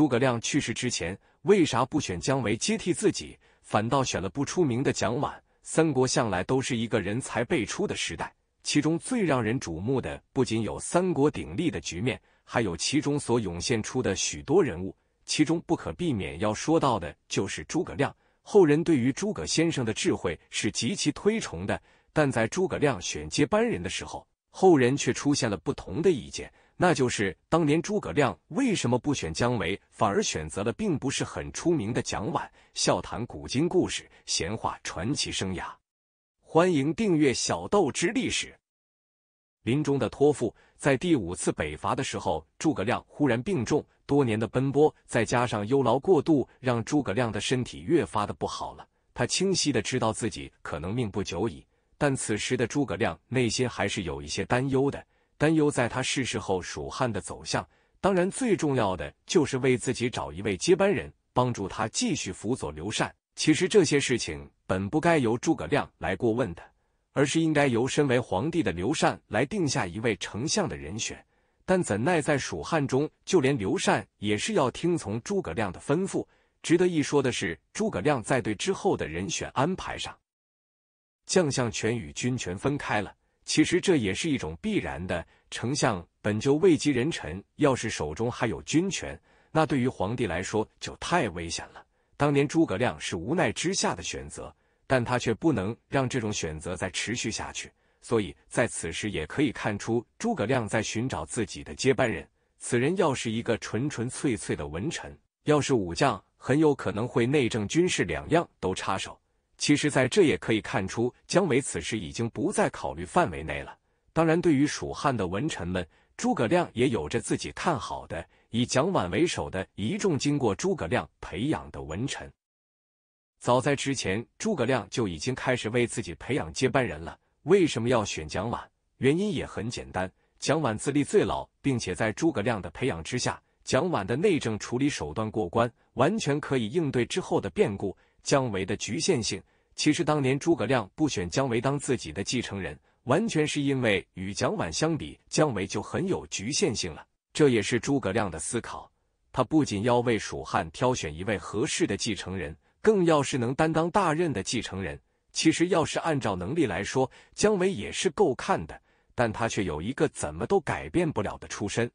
诸葛亮去世之前，为啥不选姜维接替自己，反倒选了不出名的蒋琬？三国向来都是一个人才辈出的时代，其中最让人瞩目的不仅有三国鼎立的局面，还有其中所涌现出的许多人物。其中不可避免要说到的就是诸葛亮。后人对于诸葛先生的智慧是极其推崇的，但在诸葛亮选接班人的时候，后人却出现了不同的意见。那就是当年诸葛亮为什么不选姜维，反而选择了并不是很出名的蒋琬？笑谈古今故事，闲话传奇生涯。欢迎订阅《小豆之历史》。临终的托付，在第五次北伐的时候，诸葛亮忽然病重。多年的奔波，再加上忧劳过度，让诸葛亮的身体越发的不好了。他清晰的知道自己可能命不久矣，但此时的诸葛亮内心还是有一些担忧的。担忧在他逝世后蜀汉的走向，当然最重要的就是为自己找一位接班人，帮助他继续辅佐刘禅。其实这些事情本不该由诸葛亮来过问的，而是应该由身为皇帝的刘禅来定下一位丞相的人选。但怎奈在蜀汉中，就连刘禅也是要听从诸葛亮的吩咐。值得一说的是，诸葛亮在对之后的人选安排上，将相权与军权分开了。其实这也是一种必然的。丞相本就位极人臣，要是手中还有军权，那对于皇帝来说就太危险了。当年诸葛亮是无奈之下的选择，但他却不能让这种选择再持续下去。所以在此时也可以看出，诸葛亮在寻找自己的接班人。此人要是一个纯纯粹粹的文臣，要是武将，很有可能会内政军事两样都插手。其实，在这也可以看出，姜维此时已经不在考虑范围内了。当然，对于蜀汉的文臣们，诸葛亮也有着自己看好的，以蒋琬为首的一众经过诸葛亮培养的文臣。早在之前，诸葛亮就已经开始为自己培养接班人了。为什么要选蒋琬？原因也很简单，蒋琬资历最老，并且在诸葛亮的培养之下，蒋琬的内政处理手段过关，完全可以应对之后的变故。姜维的局限性，其实当年诸葛亮不选姜维当自己的继承人，完全是因为与蒋琬相比，姜维就很有局限性了。这也是诸葛亮的思考，他不仅要为蜀汉挑选一位合适的继承人，更要是能担当大任的继承人。其实，要是按照能力来说，姜维也是够看的，但他却有一个怎么都改变不了的出身，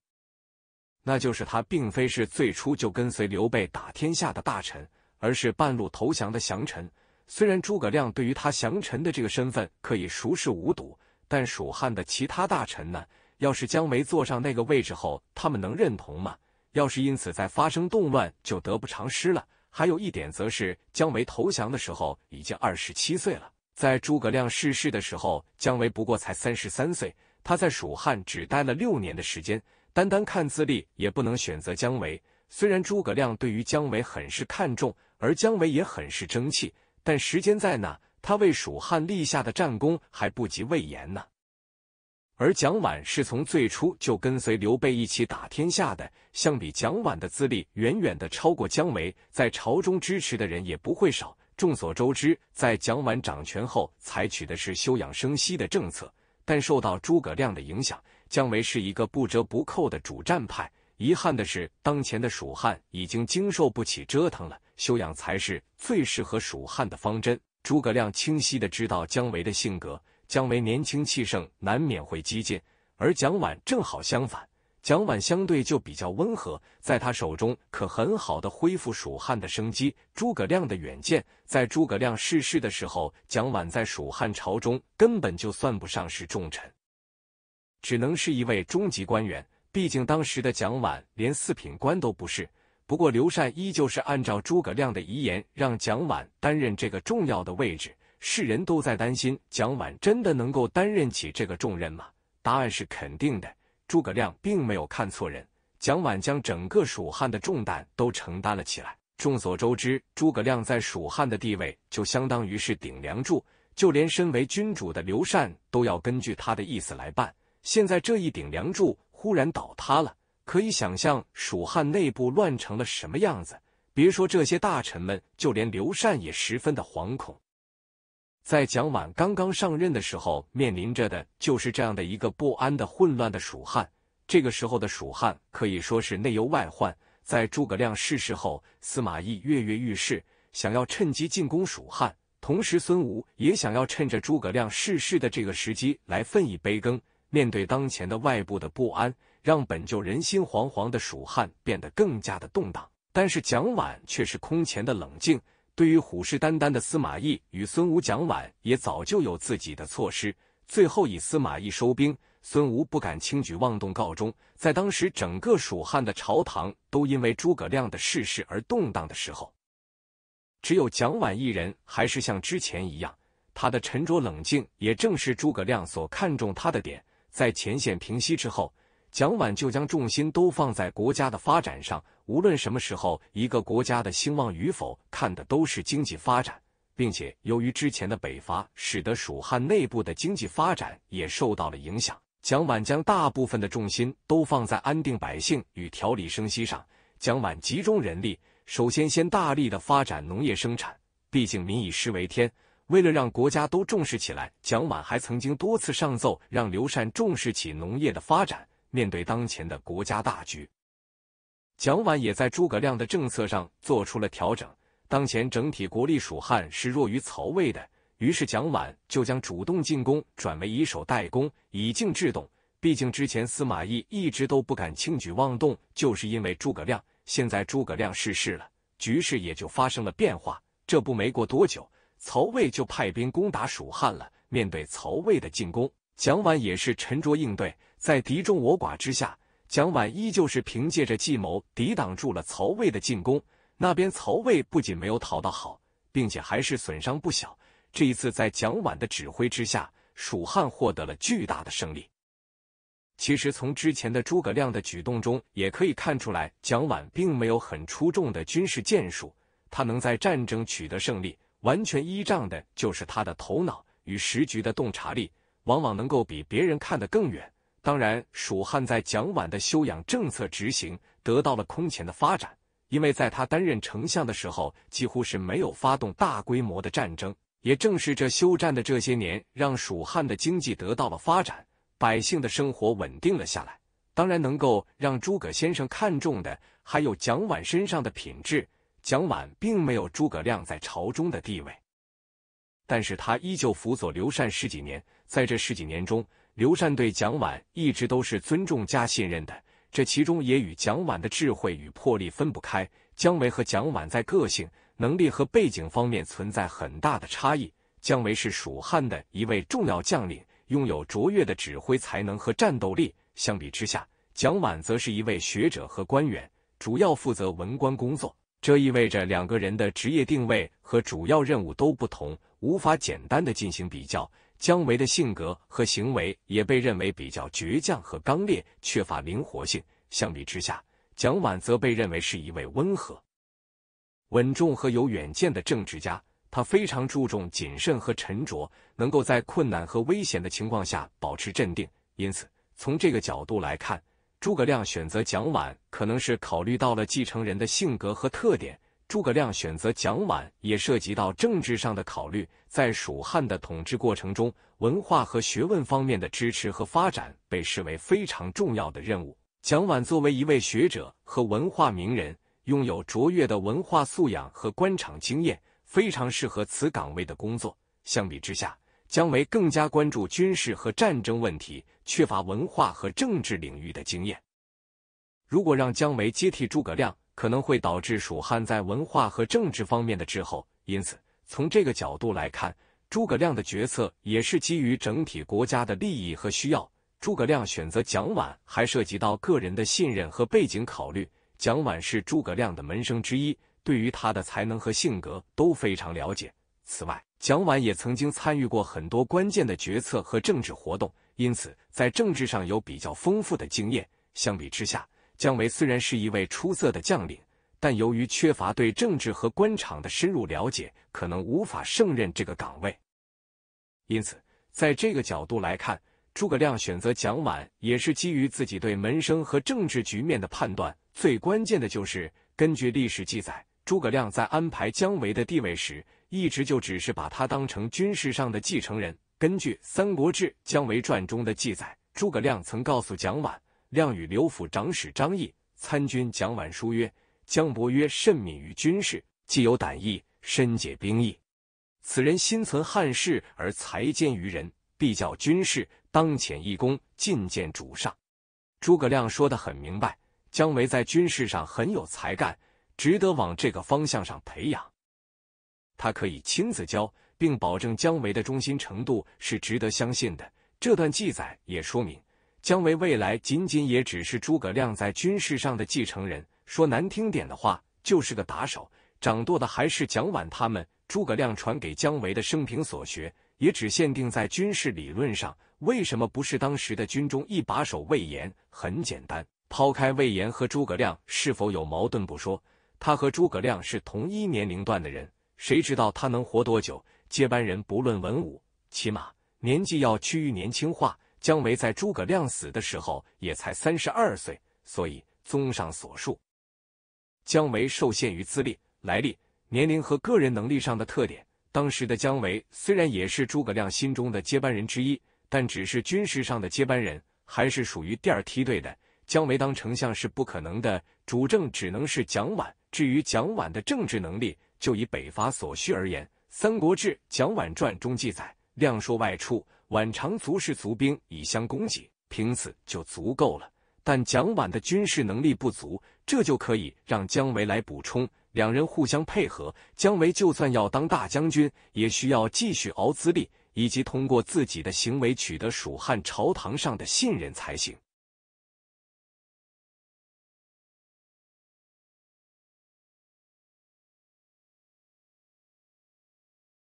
那就是他并非是最初就跟随刘备打天下的大臣。而是半路投降的降臣。虽然诸葛亮对于他降臣的这个身份可以熟视无睹，但蜀汉的其他大臣呢？要是姜维坐上那个位置后，他们能认同吗？要是因此再发生动乱，就得不偿失了。还有一点则是，姜维投降的时候已经二十七岁了，在诸葛亮逝世的时候，姜维不过才三十三岁。他在蜀汉只待了六年的时间，单单看资历也不能选择姜维。虽然诸葛亮对于姜维很是看重。而姜维也很是争气，但时间在那，他为蜀汉立下的战功还不及魏延呢。而蒋琬是从最初就跟随刘备一起打天下的，相比蒋琬的资历，远远的超过姜维，在朝中支持的人也不会少。众所周知，在蒋琬掌权后，采取的是休养生息的政策，但受到诸葛亮的影响，姜维是一个不折不扣的主战派。遗憾的是，当前的蜀汉已经经受不起折腾了。修养才是最适合蜀汉的方针。诸葛亮清晰的知道姜维的性格，姜维年轻气盛，难免会激进；而蒋琬正好相反，蒋琬相对就比较温和，在他手中可很好的恢复蜀汉的生机。诸葛亮的远见，在诸葛亮逝世的时候，蒋琬在蜀汉朝中根本就算不上是重臣，只能是一位中级官员。毕竟当时的蒋琬连四品官都不是。不过，刘禅依旧是按照诸葛亮的遗言，让蒋琬担任这个重要的位置。世人都在担心，蒋琬真的能够担任起这个重任吗？答案是肯定的，诸葛亮并没有看错人。蒋琬将整个蜀汉的重担都承担了起来。众所周知，诸葛亮在蜀汉的地位就相当于是顶梁柱，就连身为君主的刘禅都要根据他的意思来办。现在，这一顶梁柱忽然倒塌了。可以想象，蜀汉内部乱成了什么样子。别说这些大臣们，就连刘禅也十分的惶恐。在蒋琬刚刚上任的时候，面临着的就是这样的一个不安的、混乱的蜀汉。这个时候的蜀汉可以说是内忧外患。在诸葛亮逝世后，司马懿跃跃欲试，想要趁机进攻蜀汉；同时，孙吴也想要趁着诸葛亮逝世的这个时机来分一杯羹。面对当前的外部的不安，让本就人心惶惶的蜀汉变得更加的动荡。但是蒋琬却是空前的冷静。对于虎视眈眈的司马懿与孙吴，蒋琬也早就有自己的措施。最后以司马懿收兵，孙吴不敢轻举妄动告终。在当时整个蜀汉的朝堂都因为诸葛亮的逝世而动荡的时候，只有蒋琬一人还是像之前一样，他的沉着冷静也正是诸葛亮所看重他的点。在前线平息之后，蒋琬就将重心都放在国家的发展上。无论什么时候，一个国家的兴旺与否，看的都是经济发展。并且，由于之前的北伐，使得蜀汉内部的经济发展也受到了影响。蒋琬将大部分的重心都放在安定百姓与调理生息上。蒋琬集中人力，首先先大力的发展农业生产，毕竟民以食为天。为了让国家都重视起来，蒋琬还曾经多次上奏，让刘禅重视起农业的发展。面对当前的国家大局，蒋琬也在诸葛亮的政策上做出了调整。当前整体国力，蜀汉是弱于曹魏的，于是蒋琬就将主动进攻转为以守代攻，以静制动。毕竟之前司马懿一直都不敢轻举妄动，就是因为诸葛亮。现在诸葛亮逝世了，局势也就发生了变化。这不，没过多久。曹魏就派兵攻打蜀汉了。面对曹魏的进攻，蒋琬也是沉着应对。在敌众我寡之下，蒋琬依旧是凭借着计谋抵挡住了曹魏的进攻。那边曹魏不仅没有讨到好，并且还是损伤不小。这一次在蒋琬的指挥之下，蜀汉获得了巨大的胜利。其实从之前的诸葛亮的举动中，也可以看出来，蒋琬并没有很出众的军事建树。他能在战争取得胜利。完全依仗的就是他的头脑与时局的洞察力，往往能够比别人看得更远。当然，蜀汉在蒋琬的修养政策执行得到了空前的发展，因为在他担任丞相的时候，几乎是没有发动大规模的战争。也正是这休战的这些年，让蜀汉的经济得到了发展，百姓的生活稳定了下来。当然，能够让诸葛先生看中的，还有蒋琬身上的品质。蒋琬并没有诸葛亮在朝中的地位，但是他依旧辅佐刘禅十几年。在这十几年中，刘禅对蒋琬一直都是尊重加信任的。这其中也与蒋琬的智慧与魄力分不开。姜维和蒋琬在个性、能力和背景方面存在很大的差异。姜维是蜀汉的一位重要将领，拥有卓越的指挥才能和战斗力。相比之下，蒋琬则是一位学者和官员，主要负责文官工作。这意味着两个人的职业定位和主要任务都不同，无法简单的进行比较。姜维的性格和行为也被认为比较倔强和刚烈，缺乏灵活性。相比之下，蒋琬则被认为是一位温和、稳重和有远见的政治家。他非常注重谨慎和沉着，能够在困难和危险的情况下保持镇定。因此，从这个角度来看。诸葛亮选择蒋琬，可能是考虑到了继承人的性格和特点。诸葛亮选择蒋琬，也涉及到政治上的考虑。在蜀汉的统治过程中，文化和学问方面的支持和发展被视为非常重要的任务。蒋琬作为一位学者和文化名人，拥有卓越的文化素养和官场经验，非常适合此岗位的工作。相比之下，姜维更加关注军事和战争问题，缺乏文化和政治领域的经验。如果让姜维接替诸葛亮，可能会导致蜀汉在文化和政治方面的滞后。因此，从这个角度来看，诸葛亮的决策也是基于整体国家的利益和需要。诸葛亮选择蒋琬，还涉及到个人的信任和背景考虑。蒋琬是诸葛亮的门生之一，对于他的才能和性格都非常了解。此外，蒋琬也曾经参与过很多关键的决策和政治活动，因此在政治上有比较丰富的经验。相比之下，姜维虽然是一位出色的将领，但由于缺乏对政治和官场的深入了解，可能无法胜任这个岗位。因此，在这个角度来看，诸葛亮选择蒋琬也是基于自己对门生和政治局面的判断。最关键的就是，根据历史记载，诸葛亮在安排姜维的地位时。一直就只是把他当成军事上的继承人。根据《三国志·姜维传》中的记载，诸葛亮曾告诉蒋琬：“亮与刘府长史张毅、参军蒋琬书曰：‘姜伯曰：甚敏于军事，既有胆义，深解兵意。此人心存汉室，而才兼于人，必教军事当遣一功，进见主上。’”诸葛亮说的很明白，姜维在军事上很有才干，值得往这个方向上培养。他可以亲自教，并保证姜维的忠心程度是值得相信的。这段记载也说明，姜维未来仅仅也只是诸葛亮在军事上的继承人。说难听点的话，就是个打手，掌舵的还是蒋琬他们。诸葛亮传给姜维的生平所学，也只限定在军事理论上。为什么不是当时的军中一把手魏延？很简单，抛开魏延和诸葛亮是否有矛盾不说，他和诸葛亮是同一年龄段的人。谁知道他能活多久？接班人不论文武，起码年纪要趋于年轻化。姜维在诸葛亮死的时候也才三十二岁。所以，综上所述，姜维受限于资历、来历、年龄和个人能力上的特点。当时的姜维虽然也是诸葛亮心中的接班人之一，但只是军事上的接班人，还是属于第二梯队的。姜维当丞相是不可能的，主政只能是蒋琬。至于蒋琬的政治能力，就以北伐所需而言，《三国志·蒋琬传》中记载，亮说外出，宛常足是足兵以相供给，凭此就足够了。但蒋琬的军事能力不足，这就可以让姜维来补充，两人互相配合。姜维就算要当大将军，也需要继续熬资历，以及通过自己的行为取得蜀汉朝堂上的信任才行。